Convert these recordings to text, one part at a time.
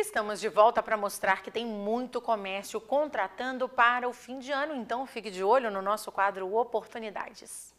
Estamos de volta para mostrar que tem muito comércio contratando para o fim de ano, então fique de olho no nosso quadro Oportunidades.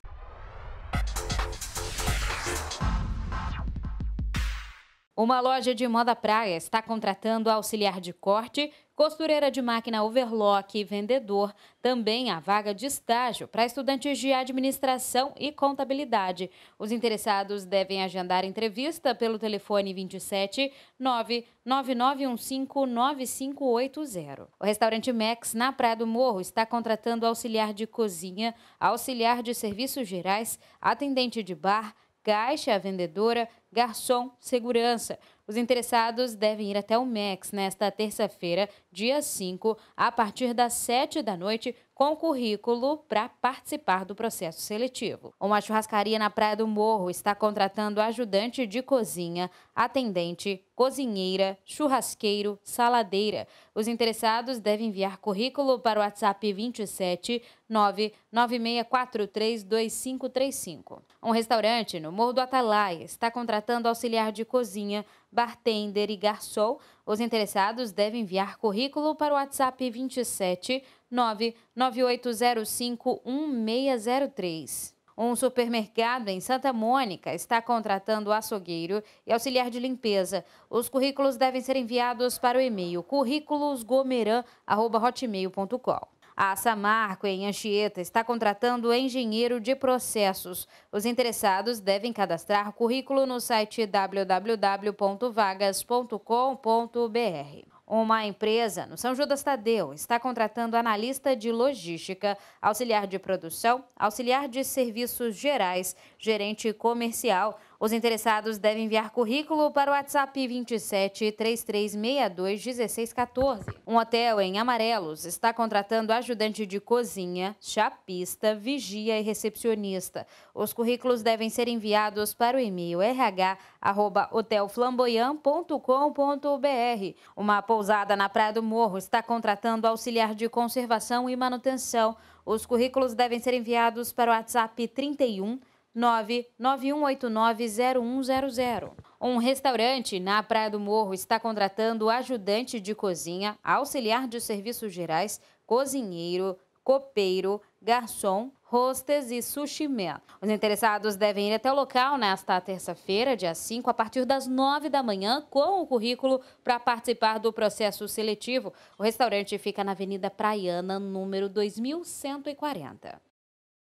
Uma loja de moda praia está contratando auxiliar de corte, costureira de máquina overlock e vendedor. Também a vaga de estágio para estudantes de administração e contabilidade. Os interessados devem agendar entrevista pelo telefone 27 99915 9580. O restaurante Max, na Praia do Morro, está contratando auxiliar de cozinha, auxiliar de serviços gerais, atendente de bar, caixa, vendedora, garçom, segurança. Os interessados devem ir até o MEX nesta terça-feira, dia 5, a partir das 7 da noite, com currículo para participar do processo seletivo. Uma churrascaria na Praia do Morro está contratando ajudante de cozinha, atendente, cozinheira, churrasqueiro, saladeira. Os interessados devem enviar currículo para o WhatsApp 27 996432535. Um restaurante no Morro do Atalaia está contratando contratando auxiliar de cozinha, bartender e garçom. Os interessados devem enviar currículo para o WhatsApp 27 998051603. 1603. Um supermercado em Santa Mônica está contratando açougueiro e auxiliar de limpeza. Os currículos devem ser enviados para o e-mail currículosgomeran.hotmail.com. A Samarco, em Anchieta, está contratando engenheiro de processos. Os interessados devem cadastrar currículo no site www.vagas.com.br. Uma empresa no São Judas Tadeu está contratando analista de logística, auxiliar de produção, auxiliar de serviços gerais, gerente comercial, os interessados devem enviar currículo para o WhatsApp 27 3362 1614. Um hotel em Amarelos está contratando ajudante de cozinha, chapista, vigia e recepcionista. Os currículos devem ser enviados para o e-mail rh@hotelflamboyant.com.br. Uma pousada na Praia do Morro está contratando auxiliar de conservação e manutenção. Os currículos devem ser enviados para o WhatsApp 31 991890100. Um restaurante na Praia do Morro está contratando ajudante de cozinha, auxiliar de serviços gerais, cozinheiro, copeiro, garçom, hostes e sushi man. Os interessados devem ir até o local nesta terça-feira, dia 5, a partir das 9 da manhã, com o currículo para participar do processo seletivo. O restaurante fica na Avenida Praiana, número 2140.